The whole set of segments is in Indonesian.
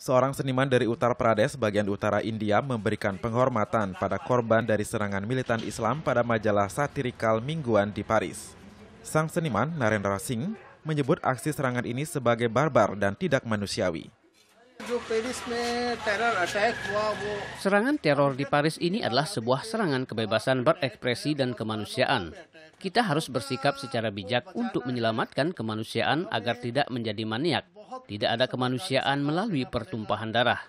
Seorang seniman dari Uttar Pradesh, bagian utara India, memberikan penghormatan pada korban dari serangan militan Islam pada majalah satirikal mingguan di Paris. Sang seniman, Narendra Singh, menyebut aksi serangan ini sebagai barbar dan tidak manusiawi. Serangan teror di Paris ini adalah sebuah serangan kebebasan berekspresi dan kemanusiaan. Kita harus bersikap secara bijak untuk menyelamatkan kemanusiaan agar tidak menjadi maniak tidak ada kemanusiaan melalui pertumpahan darah.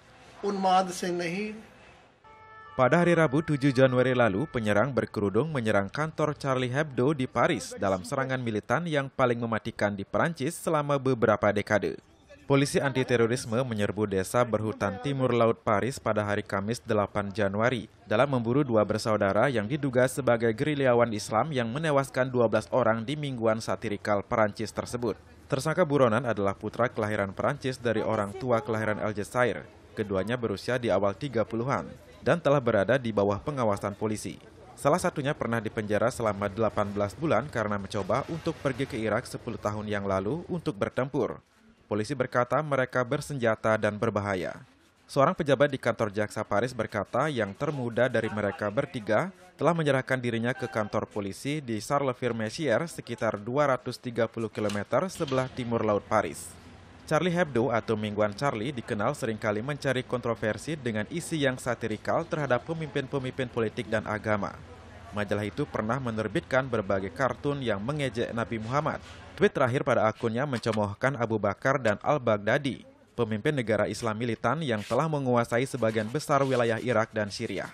Pada hari Rabu 7 Januari lalu, penyerang berkerudung menyerang kantor Charlie Hebdo di Paris dalam serangan militan yang paling mematikan di Perancis selama beberapa dekade. Polisi anti terorisme menyerbu desa berhutan Timur Laut Paris pada hari Kamis 8 Januari dalam memburu dua bersaudara yang diduga sebagai gerilyawan Islam yang menewaskan 12 orang di mingguan satirikal Perancis tersebut. Tersangka buronan adalah putra kelahiran Perancis dari orang tua kelahiran Aljazair. Keduanya berusia di awal 30-an dan telah berada di bawah pengawasan polisi. Salah satunya pernah dipenjara selama 18 bulan karena mencoba untuk pergi ke Irak 10 tahun yang lalu untuk bertempur. Polisi berkata mereka bersenjata dan berbahaya. Seorang pejabat di kantor Jaksa Paris berkata yang termuda dari mereka bertiga telah menyerahkan dirinya ke kantor polisi di charleville messier sekitar 230 km sebelah timur Laut Paris. Charlie Hebdo atau Mingguan Charlie dikenal seringkali mencari kontroversi dengan isi yang satirikal terhadap pemimpin-pemimpin politik dan agama. Majalah itu pernah menerbitkan berbagai kartun yang mengejek Nabi Muhammad. Tweet terakhir pada akunnya mencemohkan Abu Bakar dan Al-Baghdadi, pemimpin negara Islam militan yang telah menguasai sebagian besar wilayah Irak dan Syria.